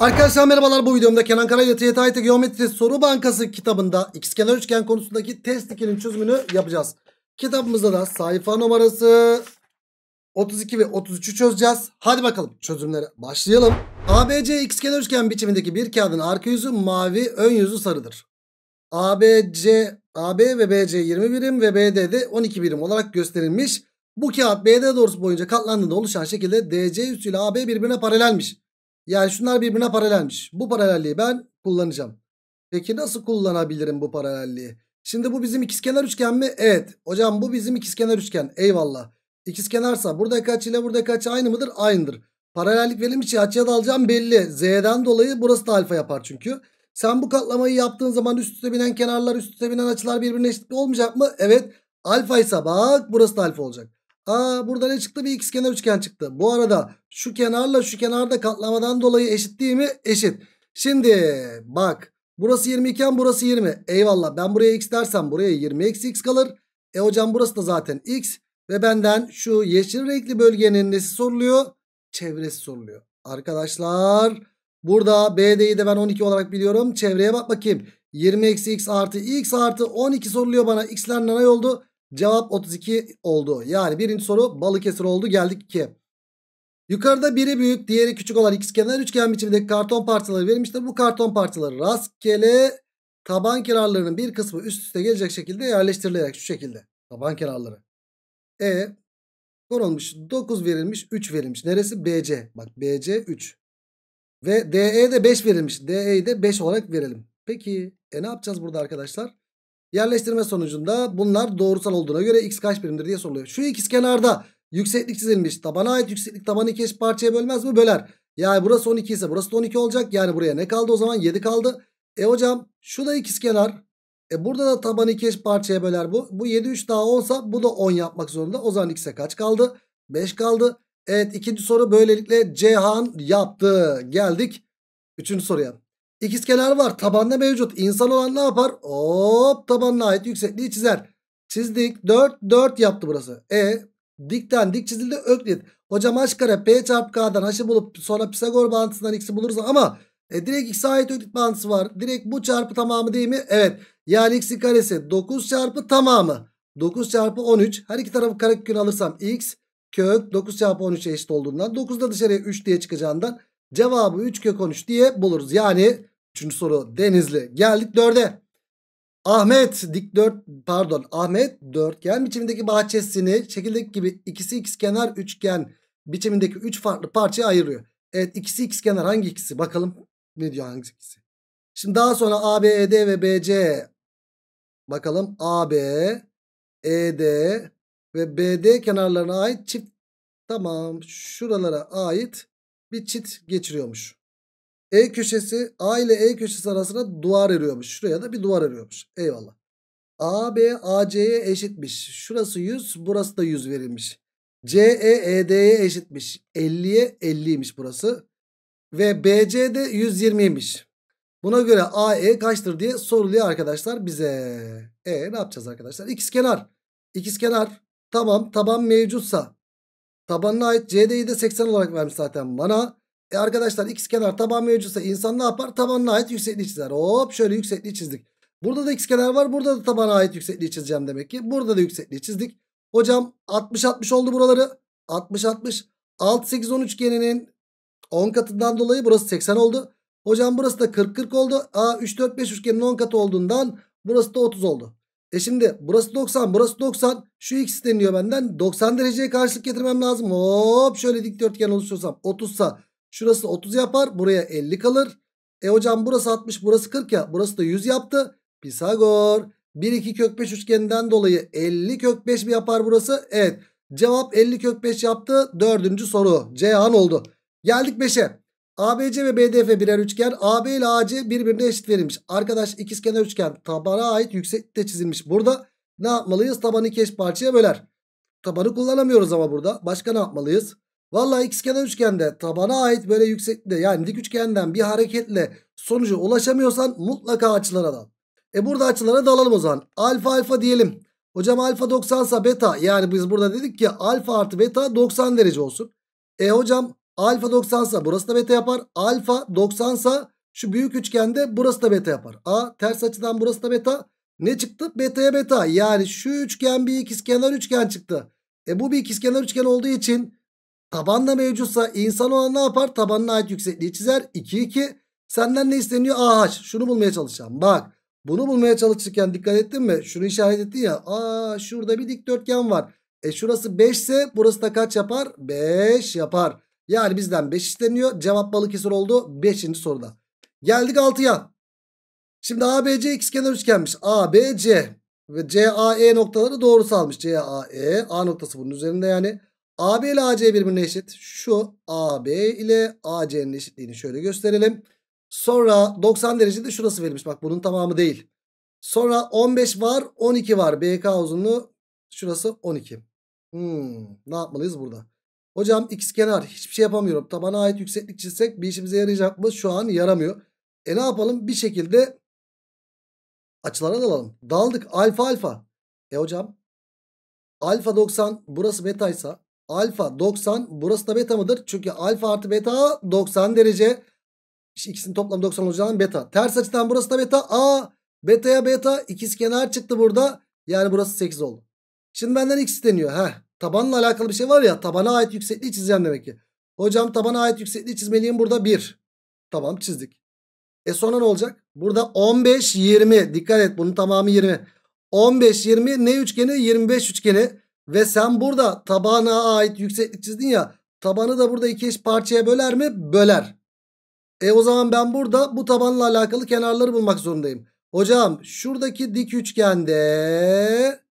Arkadaşlar merhabalar bu videomda Kenan Karayla TYT Geometri Soru Bankası kitabında ikizkenar üçgen konusundaki test 2'nin çözümünü yapacağız. Kitabımızda da sayfa numarası 32 ve 33'ü çözeceğiz. Hadi bakalım çözümlere başlayalım. ABC ikizkenar üçgen biçimindeki bir kağıdın arka yüzü mavi, ön yüzü sarıdır. ABC, AB ve BC 20 birim ve BD de 12 birim olarak gösterilmiş. Bu kağıt BD doğrusu boyunca katlandığında oluşan şekilde DC üssü ile AB birbirine paralelmiş. Yani şunlar birbirine paralelmiş. Bu paralelliği ben kullanacağım. Peki nasıl kullanabilirim bu paralelliği? Şimdi bu bizim ikizkenar üçgen mi? Evet. Hocam bu bizim ikizkenar üçgen. Eyvallah. İkizkenarsa buradaki ile buradaki açı aynı mıdır? Aynıdır. Paralellik verim için açıya dalacağım belli. Z'den dolayı burası da alfa yapar çünkü. Sen bu katlamayı yaptığın zaman üst üste binen kenarlar, üst üste binen açılar birbirine eşit olmayacak mı? Evet. Alfa ise bak burası da alfa olacak. Aa burada ne çıktı? Bir x kenar üçgen çıktı. Bu arada şu kenarla şu kenarda katlamadan dolayı eşit değil mi? Eşit. Şimdi bak burası 20 iken burası 20. Eyvallah ben buraya x dersem buraya 20 eksi x kalır. E hocam burası da zaten x. Ve benden şu yeşil renkli bölgenin nesi soruluyor? Çevresi soruluyor. Arkadaşlar burada BD'yi de ben 12 olarak biliyorum. Çevreye bak bakayım. 20 eksi x artı x artı 12 soruluyor bana. X'ler ne oldu. Cevap 32 oldu. Yani birinci soru Balıkesir oldu. Geldik 2. Yukarıda biri büyük diğeri küçük olan kenar üçgen biçimindeki karton parçaları verilmiştir. Bu karton parçaları rastgele taban kenarlarının bir kısmı üst üste gelecek şekilde yerleştirilerek şu şekilde. Taban kenarları. E konulmuş 9 verilmiş 3 verilmiş. Neresi? BC. Bak BC 3. Ve e DE de 5 verilmiş. DE'yi de 5 olarak verelim. Peki e ne yapacağız burada arkadaşlar? Yerleştirme sonucunda bunlar doğrusal olduğuna göre x kaç birimdir diye soruluyor. Şu ikiz kenarda yükseklik çizilmiş. Tabana ait yükseklik tabanı iki parçaya bölmez mi? Böler. Yani burası 12 ise burası da 12 olacak. Yani buraya ne kaldı o zaman? 7 kaldı. E hocam şu da ikiz kenar. E burada da tabanı iki parçaya böler bu. Bu 7 3 daha 10 bu da 10 yapmak zorunda. O zaman x'e kaç kaldı? 5 kaldı. Evet ikinci soru böylelikle Cihan yaptı. Geldik üçüncü soruya. İkizkenar var. Tabanda mevcut. İnsan olan ne yapar? Hop tabanına ait yüksekliği çizer. Çizdik. 4 4 yaptı burası. E dikten dik çizildi öklit. Hocam h kare p çarpı k'dan h'ı bulup sonra Pisagor bağıntısından x'i buluruz ama e, direkt x'e ait öklit bağıntısı var. Direkt bu çarpı tamamı değil mi? Evet. Yani x'in karesi 9 çarpı tamamı. 9 çarpı 13. Her iki tarafı karekök alırsam x kök 9 çarpı 13'e eşit olduğundan 9 da dışarıya 3 diye çıkacağından Cevabı 3 kök 13 diye buluruz. Yani 3. soru Denizli. Geldik 4'e. Ahmet dik dikdört pardon Ahmet dörtgen biçimindeki bahçesini şekildeki gibi ikisi kenar üçgen biçimindeki 3 farklı parçaya ayırıyor. Evet ikisi kenar hangi ikisi bakalım ne diyor hangi ikisi. Şimdi daha sonra ABED ve BC bakalım AB ED ve BD kenarlarına ait çift tamam şuralara ait bir çit geçiriyormuş. E köşesi A ile E köşesi arasında duvar eriyormuş. Şuraya da bir duvar eriyormuş. Eyvallah. AB AC'ye eşitmiş. Şurası 100 burası da 100 verilmiş. CE ED'ye eşitmiş. 50'ye 50'ymiş burası. Ve BC de 120'ymiş. Buna göre AE kaçtır diye soruluyor arkadaşlar bize. E ne yapacağız arkadaşlar? İkizkenar. İkizkenar. Tamam taban mevcutsa Tabanına ait CD'yi de 80 olarak vermiş zaten bana. E arkadaşlar x kenar taban mevcutsa insan ne yapar? Tabanına ait yüksekliği çizer. Hop şöyle yüksekliği çizdik. Burada da x kenar var. Burada da tabana ait yüksekliği çizeceğim demek ki. Burada da yüksekliği çizdik. Hocam 60-60 oldu buraları. 60-60. 6-8-10 üçgeninin 10 katından dolayı burası 80 oldu. Hocam burası da 40-40 oldu. Aa, 3-4-5 üçgenin 10 katı olduğundan burası da 30 oldu. E şimdi burası 90 burası 90 şu x isteniyor benden 90 dereceye karşılık getirmem lazım. Hop şöyle dikdörtgen oluşuyorsam, 30 sa şurası 30 yapar buraya 50 kalır. E hocam burası 60 burası 40 ya burası da 100 yaptı. Pisagor 1 2 kök 5 üçgeninden dolayı 50 kök 5 mi yapar burası? Evet cevap 50 kök 5 yaptı. Dördüncü soru Ceyhan oldu. Geldik 5'e. ABC ve BDF birer üçgen. AB ile AC birbirine eşit verilmiş. Arkadaş ikizkenar üçgen tabana ait yükseklikte çizilmiş. Burada ne yapmalıyız? Tabanı iki eş parçaya böler. Tabanı kullanamıyoruz ama burada. Başka ne yapmalıyız? Valla ikizkenar üçgende tabana ait böyle yükseklikte yani dik üçgenden bir hareketle sonuca ulaşamıyorsan mutlaka açılara dal. E burada açılara dalalım o zaman. Alfa alfa diyelim. Hocam alfa 90 sa beta yani biz burada dedik ki alfa artı beta 90 derece olsun. E hocam Alfa 90 sa burası da beta yapar. Alfa 90 sa şu büyük üçgende burası da beta yapar. A ters açıdan burası da beta. Ne çıktı? Beta'ya beta. Yani şu üçgen bir ikizkenar üçgen çıktı. E bu bir ikizkenar üçgen olduğu için taban mevcutsa insan olan ne yapar? Tabanına ait yüksekliği çizer. 2 2. Senden ne isteniyor? AH. Şunu bulmaya çalışacağım. Bak bunu bulmaya çalışırken dikkat ettin mi? Şunu işaret ettin ya. Aa şurada bir dikdörtgen var. E şurası 5 ise burası da kaç yapar? 5 yapar. Yani bizden 5 isteniyor. Cevap Balıkesir oldu 5. soruda. Geldik 6'ya. Şimdi ABC ikizkenar üçgenmiş. ABC ve CAE noktaları doğru salmış. CAE A noktası bunun üzerinde yani. AB ile AC birbirine eşit. Şu AB ile AC'nin eşitliğini şöyle gösterelim. Sonra 90 derecede şurası verilmiş. Bak bunun tamamı değil. Sonra 15 var 12 var. BK uzunluğu şurası 12. Hmm, ne yapmalıyız burada? Hocam x kenar hiçbir şey yapamıyorum. Tabana ait yükseklik çizsek bir işimize yarayacak mı? Şu an yaramıyor. E ne yapalım? Bir şekilde açılara dalalım. Daldık alfa alfa. E hocam alfa 90 burası betaysa alfa 90 burası da beta mıdır? Çünkü alfa artı beta 90 derece. İşte ikisinin toplamı 90 olacağından beta. Ters açıdan burası da beta. A beta'ya beta ikiz kenar çıktı burada. Yani burası 8 oldu. Şimdi benden x isteniyor. Heh tabanla alakalı bir şey var ya tabana ait yüksekliği çizeceğim demek ki. Hocam tabana ait yüksekliği çizmeliyim burada 1. Tamam çizdik. E sonra ne olacak? Burada 15 20 dikkat et bunun tamamı 20. 15 20 ne üçgeni 25 üçgeni ve sen burada tabana ait yükseklik çizdin ya tabanı da burada iki eş parçaya böler mi? Böler. E o zaman ben burada bu tabanla alakalı kenarları bulmak zorundayım. Hocam şuradaki dik üçgende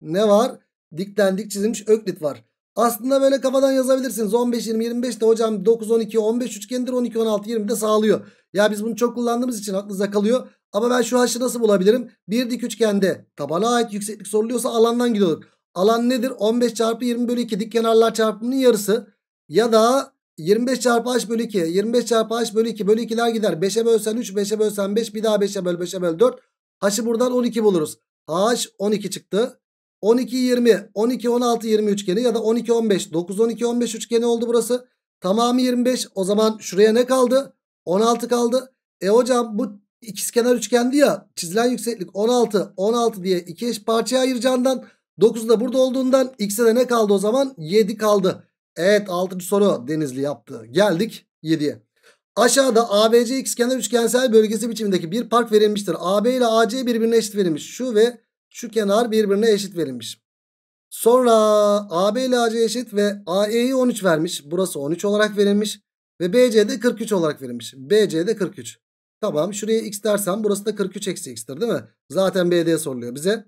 ne var? diklendik çizilmiş öklit var. Aslında böyle kafadan yazabilirsiniz. 15, 20, 25 de hocam 9, 12, 15 üçgendir. 12, 16, 20 de sağlıyor. Ya biz bunu çok kullandığımız için aklınıza kalıyor. Ama ben şu haşı nasıl bulabilirim? Bir dik üçgende tabana ait yükseklik soruluyorsa alandan gidiyor. Alan nedir? 15 çarpı 20 bölü 2 dik kenarlar çarpımının yarısı. Ya da 25 çarpı h bölü 2. 25 çarpı h bölü 2 bölü 2'ler gider. 5'e bölsen 3, 5'e bölsen 5, bir daha 5'e böl, 5'e böl 4. H'ı buradan 12 buluruz. H 12 çıktı. 12 20 12 16 20 üçgeni ya da 12 15 9 12 15 üçgeni oldu burası. Tamamı 25. O zaman şuraya ne kaldı? 16 kaldı. E hocam bu ikizkenar üçgendi ya. Çizilen yükseklik 16 16 diye iki eş parçaya ayıracağından 9 da burada olduğundan x'e de ne kaldı o zaman? 7 kaldı. Evet 6. soru Denizli yaptı. Geldik 7'ye. Aşağıda ABC ikizkenar üçgensel bölgesi biçimindeki bir park verilmiştir. AB ile AC birbirine eşit verilmiş. Şu ve şu kenar birbirine eşit verilmiş. Sonra AB ile AC eşit ve AE'yi 13 vermiş. Burası 13 olarak verilmiş. Ve BC de 43 olarak verilmiş. BC de 43. Tamam şuraya x dersem burası da 43 eksi x'tir değil mi? Zaten BD soruluyor bize.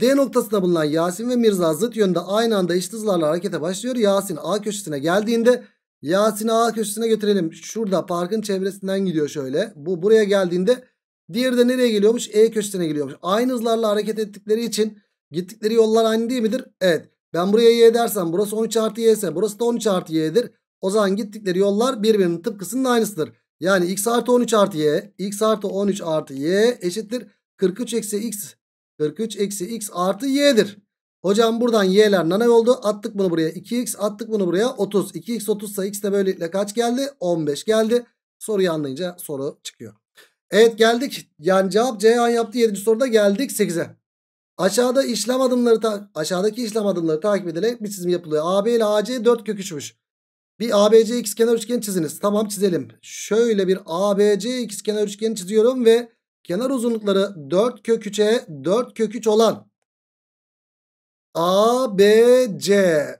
D noktasında bulunan Yasin ve Mirza zıt yönde aynı anda eşit hızlarla harekete başlıyor. Yasin A köşesine geldiğinde Yasin'i A köşesine götürelim. Şurada parkın çevresinden gidiyor şöyle. Bu buraya geldiğinde Diğeri de nereye geliyormuş? E köşesine geliyormuş. Aynı hızlarla hareket ettikleri için gittikleri yollar aynı değil midir? Evet. Ben buraya y dersem burası 13 artı y ise burası da 13 artı y'dir. O zaman gittikleri yollar birbirinin tıpkısının aynısıdır. Yani x artı 13 artı y, x artı 13 artı y eşittir 43 eksi x, 43 eksi x artı y'dir. Hocam buradan y'ler nana oldu. Attık bunu buraya 2x, attık bunu buraya 30. 2x 30 ise x de böylelikle kaç geldi? 15 geldi. Soruyu anlayınca soru çıkıyor. Evet geldik. Yani cevap Ceyhan yaptı 7. soruda geldik 8'e. Aşağıda işlem adımları ta aşağıdaki işlem adımları takip edilerek bir çizim yapılıyor. AB ile AC 4 kök 3'müş. Bir ABC ikizkenar üçgen çiziniz. Tamam çizelim. Şöyle bir ABC ikizkenar üçgeni çiziyorum ve kenar uzunlukları 4 kök 3'e 4 kök 3 olan ABC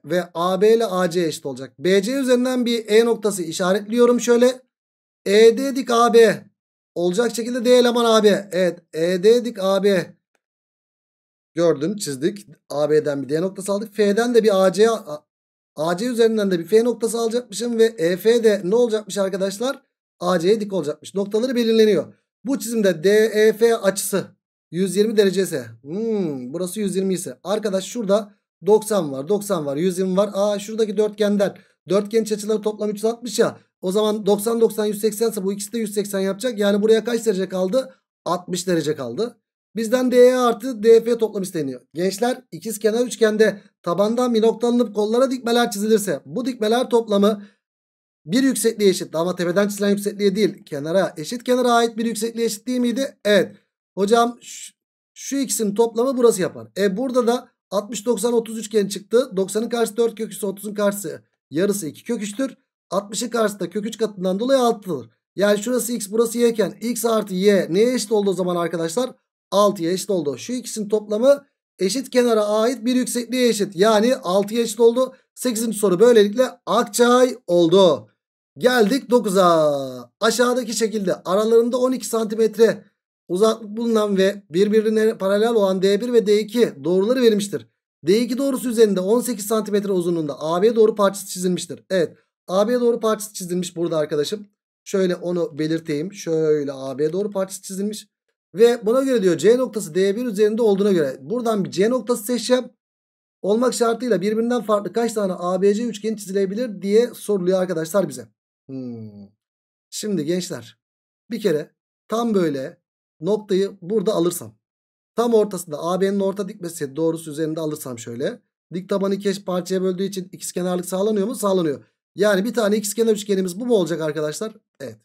ve AB ile AC eşit olacak. BC üzerinden bir E noktası işaretliyorum şöyle. ED dik AB Olacak şekilde D eleman AB. Evet e dedik AB. Gördüm çizdik. AB'den bir D noktası aldık. F'den de bir AC AC üzerinden de bir F noktası alacakmışım. Ve EF de ne olacakmış arkadaşlar? AC'ye dik olacakmış. Noktaları belirleniyor. Bu çizimde DEF açısı 120 derece ise. Hmm, burası 120 ise. Arkadaş şurada 90 var 90 var 120 var. Aa şuradaki dörtgenden dörtgen açıları toplam 360 ya. O zaman 90 90 180 ise bu ikisi de 180 yapacak. Yani buraya kaç derece kaldı? 60 derece kaldı. Bizden DE artı DF toplam isteniyor. Gençler ikiz kenar üçgende tabandan bir nokta alınıp kollara dikmeler çizilirse bu dikmeler toplamı bir yüksekliğe eşit ama tepeden çizilen yüksekliğe değil kenara eşit kenara ait bir yüksekliğe eşit değil miydi? Evet. Hocam şu, şu ikisinin toplamı burası yapar. E burada da 60 90 30 üçgen çıktı. 90'ın karşısı 4 köküsü 30'un karşısı yarısı 2 köküçtür. 60'ın karşısında kök 3 katından dolayı 6'dır. Yani şurası x burası y iken x artı y neye eşit oldu o zaman arkadaşlar? 6'ya eşit oldu. Şu ikisinin toplamı eşit kenara ait bir yüksekliğe eşit. Yani 6'ya eşit oldu. 8. soru böylelikle Akçay oldu. Geldik 9'a. Aşağıdaki şekilde aralarında 12 santimetre uzaklık bulunan ve birbirine paralel olan D1 ve D2 doğruları verilmiştir. D2 doğrusu üzerinde 18 santimetre uzunluğunda AB doğru parçası çizilmiştir. Evet AB'ye doğru parçası çizilmiş burada arkadaşım. Şöyle onu belirteyim. Şöyle AB'ye doğru parçası çizilmiş. Ve buna göre diyor C noktası D1 üzerinde olduğuna göre. Buradan bir C noktası seçeceğim. Olmak şartıyla birbirinden farklı kaç tane ABC üçgeni çizilebilir diye soruluyor arkadaşlar bize. Hmm. Şimdi gençler bir kere tam böyle noktayı burada alırsam. Tam ortasında AB'nin orta dikmesi doğrusu üzerinde alırsam şöyle. Dik tabanı keş parçaya böldüğü için ikizkenarlık sağlanıyor mu? Sağlanıyor. Yani bir tane xkenar üçgenimiz bu mu olacak arkadaşlar? Evet.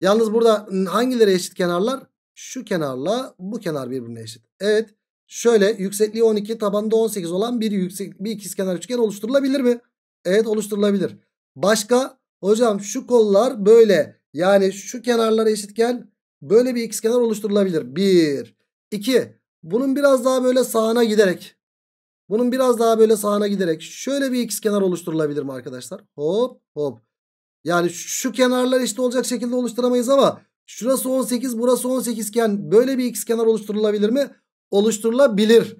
Yalnız burada hangileri eşit kenarlar? Şu kenarla bu kenar birbirine eşit. Evet. Şöyle yüksekliği 12 tabanında 18 olan bir yüksek bir ikizkenar üçgen oluşturulabilir mi? Evet oluşturulabilir. Başka hocam şu kollar böyle yani şu kenarlar eşitken böyle bir ikizkenar oluşturulabilir. 1 2 bunun biraz daha böyle sağına giderek bunun biraz daha böyle sağına giderek şöyle bir x kenar oluşturulabilir mi arkadaşlar? Hop hop. Yani şu kenarlar eşit olacak şekilde oluşturamayız ama şurası 18 burası 18 iken böyle bir x kenar oluşturulabilir mi? Oluşturulabilir.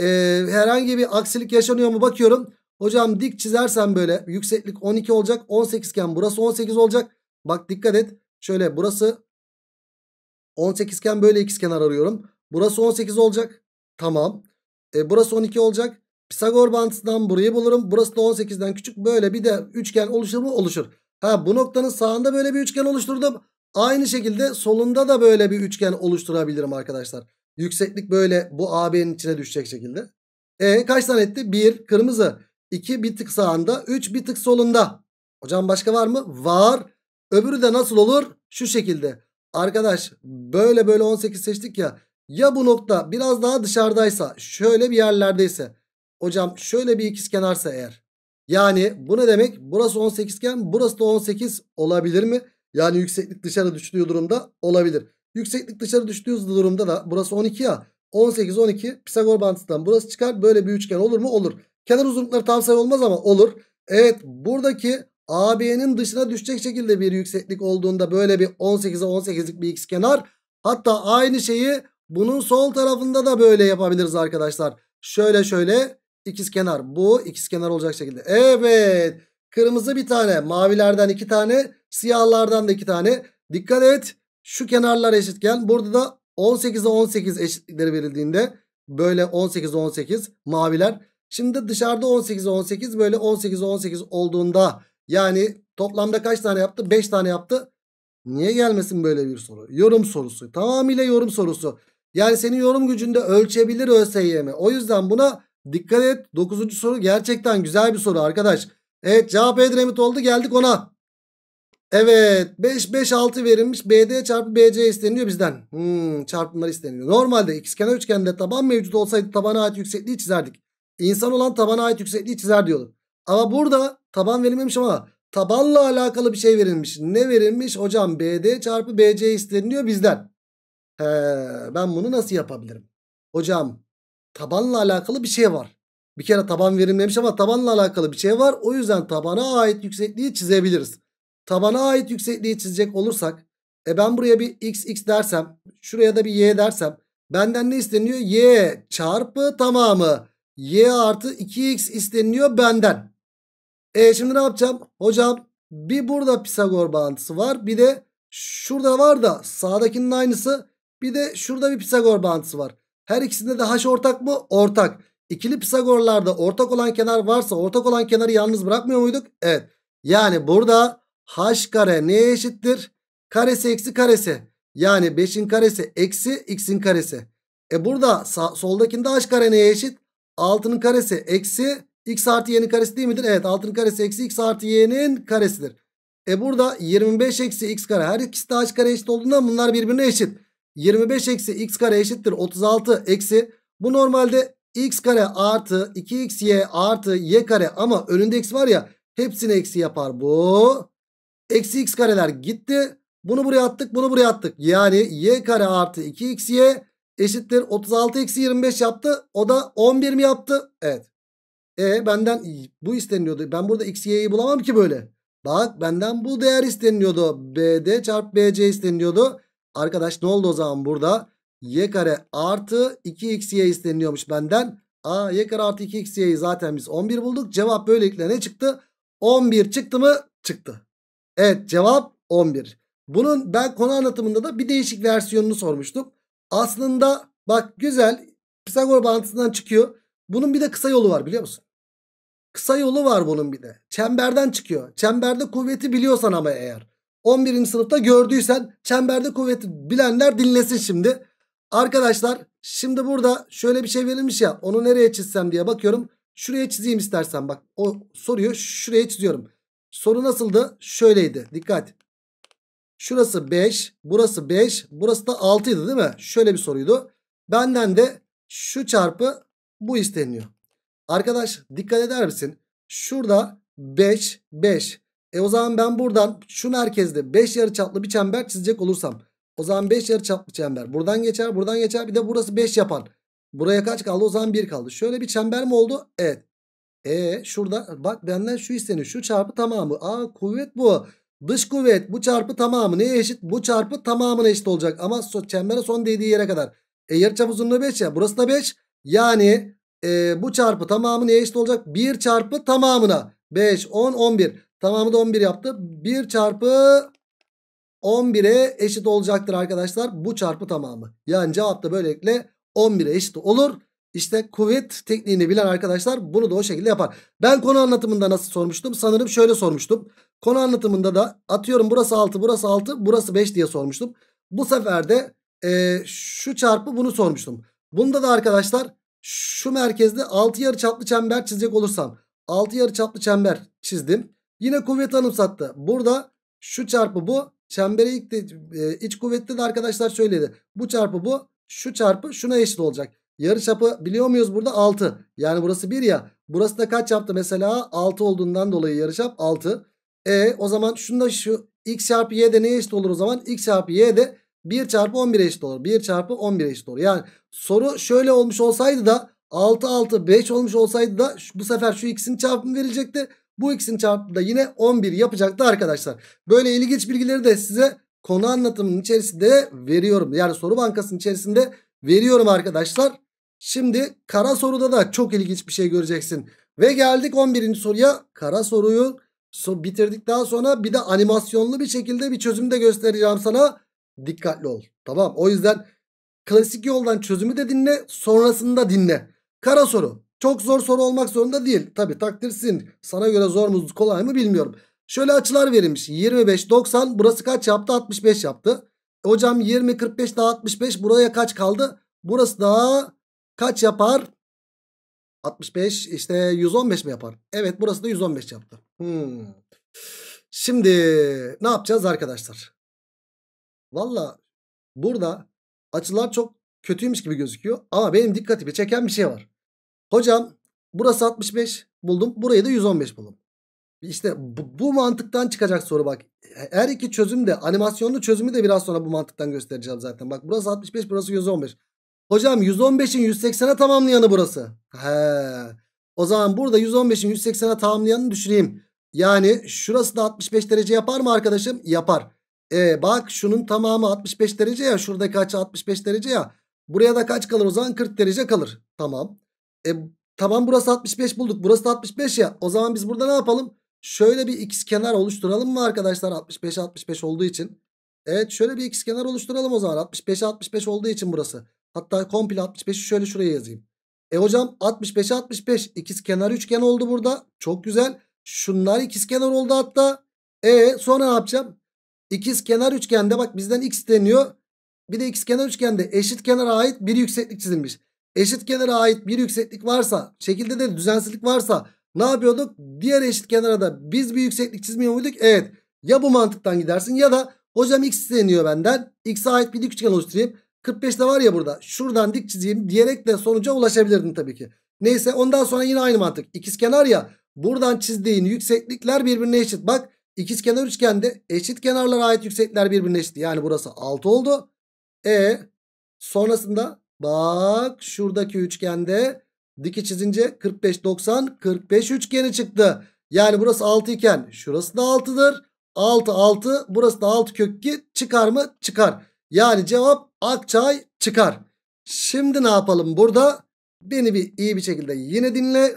Ee, herhangi bir aksilik yaşanıyor mu bakıyorum. Hocam dik çizersen böyle yükseklik 12 olacak 18 iken burası 18 olacak. Bak dikkat et şöyle burası 18 iken böyle x kenar arıyorum. Burası 18 olacak. Tamam. E, burası 12 olacak. Pisagor bantından burayı bulurum. Burası da 18'den küçük. Böyle bir de üçgen oluşur mu? Oluşur. Ha bu noktanın sağında böyle bir üçgen oluşturdum. Aynı şekilde solunda da böyle bir üçgen oluşturabilirim arkadaşlar. Yükseklik böyle bu AB'nin içine düşecek şekilde. E kaç tane etti? 1 kırmızı. 2 bir tık sağında. 3 bir tık solunda. Hocam başka var mı? Var. Öbürü de nasıl olur? Şu şekilde. Arkadaş böyle böyle 18 seçtik ya. Ya bu nokta biraz daha dışarıdaysa şöyle bir yerlerdeyse. Hocam şöyle bir ikizkenarsa eğer. Yani bu ne demek? Burası 18 iken burası da 18 olabilir mi? Yani yükseklik dışarı düştüğü durumda olabilir. Yükseklik dışarı düştüğü durumda da burası 12 ya. 18 12 Pisagor bantısından burası çıkar. Böyle bir üçgen olur mu? Olur. Kenar uzunlukları tam sayı olmaz ama olur. Evet buradaki AB'nin dışına düşecek şekilde bir yükseklik olduğunda böyle bir 18'e 18'lik bir x kenar. Hatta aynı şeyi bunun sol tarafında da böyle yapabiliriz arkadaşlar. Şöyle şöyle ikiz kenar. Bu ikiz kenar olacak şekilde. Evet. Kırmızı bir tane. Mavilerden iki tane. Siyahlardan da iki tane. Dikkat et. Şu kenarlar eşitken. Burada da 18 18'e 18 eşitlikleri verildiğinde. Böyle 18 18'e 18 maviler. Şimdi dışarıda 18 18'e 18 böyle 18 18'e 18 olduğunda. Yani toplamda kaç tane yaptı? 5 tane yaptı. Niye gelmesin böyle bir soru? Yorum sorusu. Tamamıyla yorum sorusu. Yani senin yorum gücünde ölçebilir ÖSYM. O yüzden buna dikkat et. 9. soru gerçekten güzel bir soru arkadaş. Evet cevap Edremit oldu geldik ona. Evet 5 5 6 verilmiş BD çarpı BC isteniyor bizden. Hmm, çarpımlar isteniyor. Normalde ikizkenar üçgende taban mevcut olsaydı tabana ait yüksekliği çizerdik. İnsan olan tabana ait yüksekliği çizer diyordu. Ama burada taban verilmemiş ama tabanla alakalı bir şey verilmiş. Ne verilmiş? Hocam BD çarpı BC isteniyor bizden. He, ben bunu nasıl yapabilirim? Hocam tabanla alakalı bir şey var. Bir kere taban verilmemiş ama tabanla alakalı bir şey var. O yüzden tabana ait yüksekliği çizebiliriz. Tabana ait yüksekliği çizecek olursak e ben buraya bir x x dersem şuraya da bir y dersem benden ne isteniyor? y çarpı tamamı y artı 2x isteniyor benden. E şimdi ne yapacağım? Hocam bir burada Pisagor bağıntısı var bir de şurada var da sağdakinin aynısı bir de şurada bir Pisagor bağıntısı var. Her ikisinde de h ortak mı? Ortak. İkili Pisagorlarda ortak olan kenar varsa ortak olan kenarı yalnız bırakmıyor muyduk? Evet. Yani burada h kare neye eşittir? Karesi eksi karesi. Yani 5'in karesi eksi x'in karesi. E burada sağ, soldakinde h kare neye eşit? 6'nın karesi eksi x artı y'nin karesi değil midir? Evet 6'nın karesi eksi x artı y'nin karesidir. E burada 25 eksi x kare her ikisi de h kare eşit olduğundan bunlar birbirine eşit. 25 eksi x kare eşittir 36 eksi bu normalde x kare artı 2xy artı y kare ama önünde x var ya hepsini eksi yapar bu. Eksi x kareler gitti. Bunu buraya attık bunu buraya attık. Yani y kare artı 2xy eşittir 36 eksi 25 yaptı. O da 11 mi yaptı? Evet. E benden bu isteniyordu Ben burada x bulamam ki böyle. Bak benden bu değer isteniyordu BD çarpı BC isteniyordu Arkadaş ne oldu o zaman burada? Y kare artı 2xy isteniliyormuş benden. A y kare artı 2xy'yi zaten biz 11 bulduk. Cevap böylelikle ne çıktı? 11 çıktı mı? Çıktı. Evet cevap 11. Bunun ben konu anlatımında da bir değişik versiyonunu sormuştum. Aslında bak güzel Pisagor bağıntısından çıkıyor. Bunun bir de kısa yolu var biliyor musun? Kısa yolu var bunun bir de. Çemberden çıkıyor. Çemberde kuvveti biliyorsan ama eğer. 11. sınıfta gördüysen çemberde kuvveti bilenler dinlesin şimdi. Arkadaşlar şimdi burada şöyle bir şey verilmiş ya onu nereye çizsem diye bakıyorum. Şuraya çizeyim istersen bak o soruyu şuraya çiziyorum. Soru nasıldı? Şöyleydi dikkat. Şurası 5 burası 5 burası da 6 değil mi? Şöyle bir soruydu. Benden de şu çarpı bu isteniyor. Arkadaş dikkat eder misin? Şurada 5 5 e o zaman ben buradan şu merkezde 5 çaplı bir çember çizecek olursam. O zaman 5 çaplı çember buradan geçer buradan geçer bir de burası 5 yapan. Buraya kaç kaldı o zaman 1 kaldı. Şöyle bir çember mi oldu? Evet. E şurada bak benden şu isteniyor. Şu çarpı tamamı. Aa kuvvet bu. Dış kuvvet bu çarpı tamamı neye eşit? Bu çarpı tamamına eşit olacak. Ama çembere son değdiği yere kadar. E çap uzunluğu 5 ya. Burası da 5. Yani e, bu çarpı tamamı neye eşit olacak? 1 çarpı tamamına. 5, 10, 11. Tamamı da 11 yaptı. 1 çarpı 11'e eşit olacaktır arkadaşlar. Bu çarpı tamamı. Yani cevap da böylelikle 11'e eşit olur. İşte kuvvet tekniğini bilen arkadaşlar bunu da o şekilde yapar. Ben konu anlatımında nasıl sormuştum? Sanırım şöyle sormuştum. Konu anlatımında da atıyorum burası 6, burası 6, burası 5 diye sormuştum. Bu sefer de e, şu çarpı bunu sormuştum. Bunda da arkadaşlar şu merkezde 6 yarı çaplı çember çizecek olursam 6 çaplı çember çizdim. Yine kuvvet anımsattı. Burada şu çarpı bu çembere ilk de, e, iç kuvvette de arkadaşlar söyledi. Bu çarpı bu şu çarpı şuna eşit olacak. Yarı Yarıçapı biliyor muyuz burada 6. Yani burası 1 ya. Burası da kaç yaptı mesela? 6 olduğundan dolayı yarı çap 6. E o zaman şunda şu x çarpı y de neye eşit olur o zaman? x çarpı y de 1 çarpı 11'e eşit olur. 1 çarpı 11'e eşit olur. Yani soru şöyle olmuş olsaydı da 6 6 5 olmuş olsaydı da bu sefer şu x'in çarpımı verecekti. Bu x'in çarpımı da yine 11 yapacaktı arkadaşlar. Böyle ilginç bilgileri de size konu anlatımının içerisinde veriyorum. Yani soru bankasının içerisinde veriyorum arkadaşlar. Şimdi kara soruda da çok ilginç bir şey göreceksin. Ve geldik 11. soruya. Kara soruyu so bitirdikten sonra bir de animasyonlu bir şekilde bir çözüm de göstereceğim sana. Dikkatli ol. Tamam o yüzden klasik yoldan çözümü de dinle sonrasında dinle. Kara soru. Çok zor soru olmak zorunda değil. Tabi takdirsin Sana göre zor mu kolay mı bilmiyorum. Şöyle açılar verilmiş. 25, 90. Burası kaç yaptı? 65 yaptı. Hocam 20, 45 daha 65. Buraya kaç kaldı? Burası da kaç yapar? 65 işte 115 mi yapar? Evet burası da 115 yaptı. Hmm. Şimdi ne yapacağız arkadaşlar? Valla burada açılar çok kötüymüş gibi gözüküyor. Ama benim dikkatimi çeken bir şey var. Hocam burası 65 buldum. Burayı da 115 buldum. İşte bu, bu mantıktan çıkacak soru bak. E, her iki çözüm de animasyonlu çözümü de biraz sonra bu mantıktan göstereceğim zaten. Bak burası 65 burası 115. Hocam 115'in 180'e tamamlayanı burası. He. O zaman burada 115'in 180'e tamamlayanını düşüneyim. Yani şurası da 65 derece yapar mı arkadaşım? Yapar. E, bak şunun tamamı 65 derece ya. Şuradaki açı 65 derece ya. Buraya da kaç kalır o zaman 40 derece kalır. Tamam. E, tamam burası 65 bulduk. Burası da 65 ya. O zaman biz burada ne yapalım? Şöyle bir x kenar oluşturalım mı arkadaşlar? 65 65 olduğu için. Evet şöyle bir x kenar oluşturalım o zaman. 65 65 olduğu için burası. Hatta komple 65'i şöyle şuraya yazayım. E hocam 65 65 ikiz kenar üçgen oldu burada. Çok güzel. Şunlar ikiz kenar oldu hatta. E sonra ne yapacağım? İkiz kenar üçgende bak bizden x deniyor. Bir de ikizkenar üçgende eşit kenara ait bir yükseklik çizilmiş. Eşit kenara ait bir yükseklik varsa, şekilde de düzensizlik varsa ne yapıyorduk? Diğer eşit kenara da biz bir yükseklik çizmiyor muyduk? Evet. Ya bu mantıktan gidersin ya da hocam x isteniyor benden. X'e ait bir dik üçgen oluşturayım. 45'te var ya burada. Şuradan dik çizeyim diyerek de sonuca ulaşabilirdin tabii ki. Neyse ondan sonra yine aynı mantık. İkizkenar ya. Buradan çizdiğin yükseklikler birbirine eşit. Bak ikizkenar üçgende eşit kenarlara ait yükseklikler birbirine eşit. Yani burası 6 oldu. E sonrasında bak şuradaki üçgende diki çizince 45 90 45 üçgeni çıktı. Yani burası 6 iken şurası da 6'dır. 6 6 burası da 6 kök 2 çıkar mı? Çıkar. Yani cevap Akçay çıkar. Şimdi ne yapalım burada? Beni bir iyi bir şekilde yine dinle.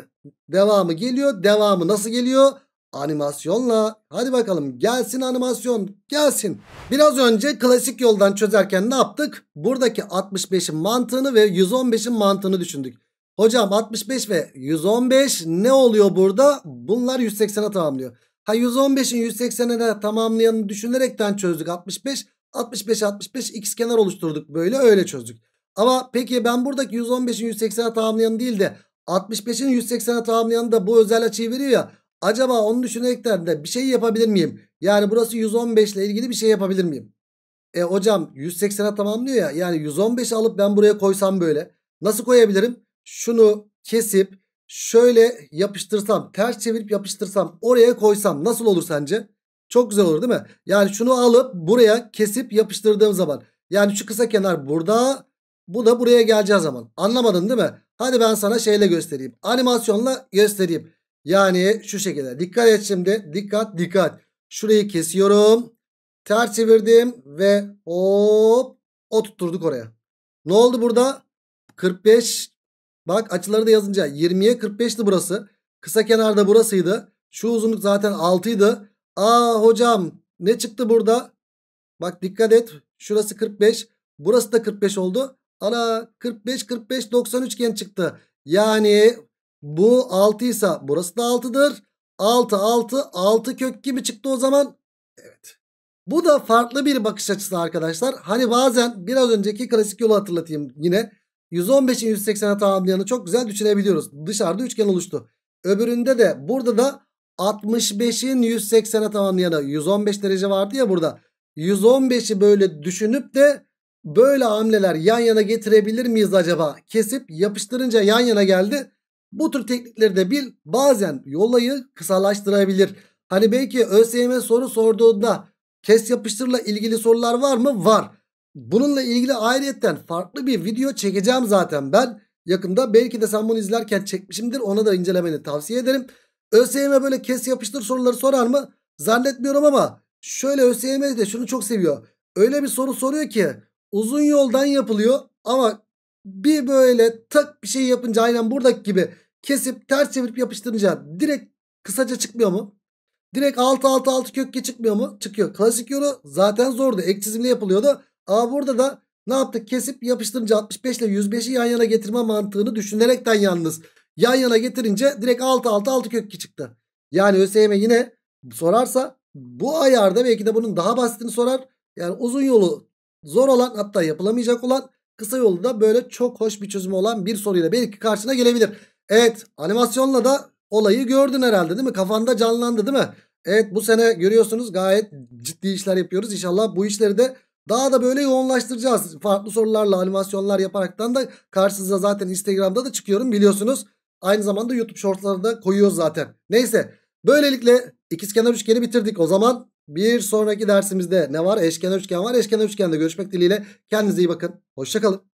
Devamı geliyor. Devamı nasıl geliyor? Animasyonla. Hadi bakalım gelsin animasyon gelsin. Biraz önce klasik yoldan çözerken ne yaptık? Buradaki 65'in mantığını ve 115'in mantığını düşündük. Hocam 65 ve 115 ne oluyor burada? Bunlar 180'e tamamlıyor. Ha 115'in 180'e tamamlayanı düşünerekten çözdük 65. 65 65 x kenar oluşturduk böyle öyle çözdük. Ama peki ben buradaki 115'in 180'e tamamlayan değil de 65'in 180'e tamamlayan da bu özel açıyı veriyor ya. Acaba onu düşünerekten de bir şey yapabilir miyim? Yani burası 115 ile ilgili bir şey yapabilir miyim? E hocam 180'e tamamlıyor ya. Yani 115 alıp ben buraya koysam böyle. Nasıl koyabilirim? Şunu kesip şöyle yapıştırsam, ters çevirip yapıştırsam, oraya koysam nasıl olur sence? Çok güzel olur değil mi? Yani şunu alıp buraya kesip yapıştırdığım zaman. Yani şu kısa kenar burada, bu da buraya geleceği zaman. Anlamadın değil mi? Hadi ben sana şeyle göstereyim. Animasyonla göstereyim. Yani şu şekilde. Dikkat et şimdi. Dikkat dikkat. Şurayı kesiyorum. Ters çevirdim ve hop oturtturduk oraya. Ne oldu burada? 45. Bak açıları da yazınca 20'ye 45'ti burası. Kısa kenarda burasıydı. Şu uzunluk zaten 6'ydı. Aa hocam ne çıktı burada? Bak dikkat et. Şurası 45. Burası da 45 oldu. Ana 45 45 90 üçgen çıktı. Yani bu 6 ise burası da 6'dır. 6 6 6 kök gibi çıktı o zaman. Evet. Bu da farklı bir bakış açısı arkadaşlar. Hani bazen biraz önceki klasik yolu hatırlatayım yine. 115'in 180'e tamamlayanı çok güzel düşünebiliyoruz. Dışarıda üçgen oluştu. Öbüründe de burada da 65'in 180'e tamamlayanı 115 derece vardı ya burada. 115'i böyle düşünüp de böyle hamleler yan yana getirebilir miyiz acaba? Kesip yapıştırınca yan yana geldi. Bu tür teknikleri de bil bazen yolayı kısalaştırabilir. Hani belki ÖSYM soru sorduğunda kes yapıştırla ilgili sorular var mı? Var. Bununla ilgili ayrıyetten farklı bir video çekeceğim zaten ben yakında. Belki de sen bunu izlerken çekmişimdir. Ona da incelemeni tavsiye ederim. ÖSYM böyle kes yapıştır soruları sorar mı? Zannetmiyorum ama şöyle ÖSYM de şunu çok seviyor. Öyle bir soru soruyor ki uzun yoldan yapılıyor ama bir böyle tak bir şey yapınca aynen buradaki gibi kesip ters çevirip yapıştırınca direkt kısaca çıkmıyor mu? Direkt 6 6 6 kökke çıkmıyor mu? Çıkıyor. Klasik yolu zaten zordu. Ek çizimle yapılıyordu. Ama burada da ne yaptık? Kesip yapıştırınca 65 ile 105'i yan yana getirme mantığını düşünerekten yalnız yan yana getirince direkt 6 6 6 kökke çıktı. Yani ÖSYM yine sorarsa bu ayarda belki de bunun daha basitini sorar. Yani uzun yolu zor olan hatta yapılamayacak olan kısa yolu da böyle çok hoş bir çözüm olan bir soruyla belki karşına gelebilir. Evet animasyonla da olayı gördün herhalde değil mi? Kafanda canlandı değil mi? Evet bu sene görüyorsunuz gayet ciddi işler yapıyoruz. İnşallah bu işleri de daha da böyle yoğunlaştıracağız. Farklı sorularla animasyonlar yaparaktan da karşınıza zaten Instagram'da da çıkıyorum biliyorsunuz. Aynı zamanda YouTube shortlarını da koyuyoruz zaten. Neyse böylelikle ikizkenar üçgeni bitirdik. O zaman bir sonraki dersimizde ne var? Eşkenar üçgen var. Eşkenar üçgende görüşmek dileğiyle. Kendinize iyi bakın. Hoşçakalın.